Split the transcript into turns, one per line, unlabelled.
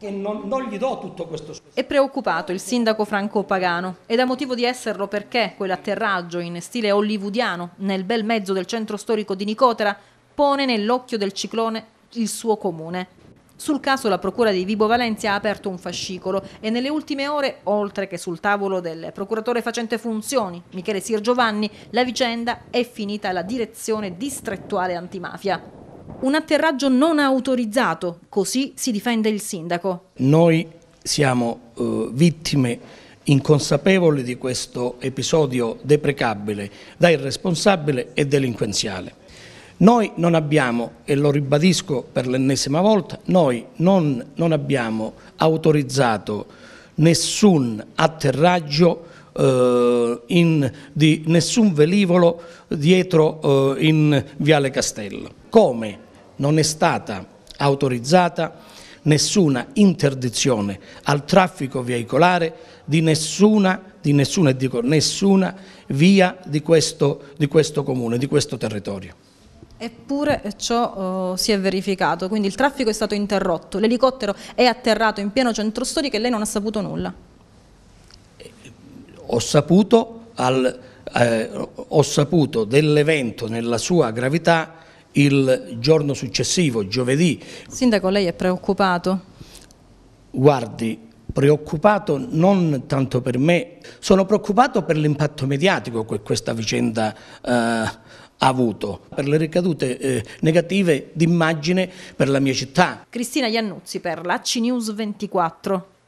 che non, non, gli do tutto questo spazio.
È preoccupato il sindaco Franco Pagano ed ha motivo di esserlo perché quell'atterraggio in stile hollywoodiano nel bel mezzo del centro storico di Nicotera pone nell'occhio del ciclone il suo comune. Sul caso la Procura di Vibo Valencia ha aperto un fascicolo e nelle ultime ore, oltre che sul tavolo del procuratore facente funzioni, Michele Sir Giovanni, la vicenda è finita alla direzione distrettuale antimafia. Un atterraggio non autorizzato, così si difende il sindaco.
Noi siamo eh, vittime inconsapevoli di questo episodio deprecabile da irresponsabile e delinquenziale. Noi non abbiamo, e lo ribadisco per l'ennesima volta, noi non, non abbiamo autorizzato nessun atterraggio eh, in, di nessun velivolo dietro eh, in Viale Castello. Come? non è stata autorizzata nessuna interdizione al traffico veicolare di nessuna, di nessuna, dico, nessuna via di questo, di questo comune, di questo territorio.
Eppure eh, ciò uh, si è verificato, quindi il traffico è stato interrotto, l'elicottero è atterrato in pieno centro storico e lei non ha saputo nulla.
Ho saputo, eh, saputo dell'evento nella sua gravità il giorno successivo, giovedì.
Sindaco, lei è preoccupato?
Guardi, preoccupato non tanto per me, sono preoccupato per l'impatto mediatico che questa vicenda eh, ha avuto, per le ricadute eh, negative d'immagine per la mia città.
Cristina Iannuzzi per l'AC News 24.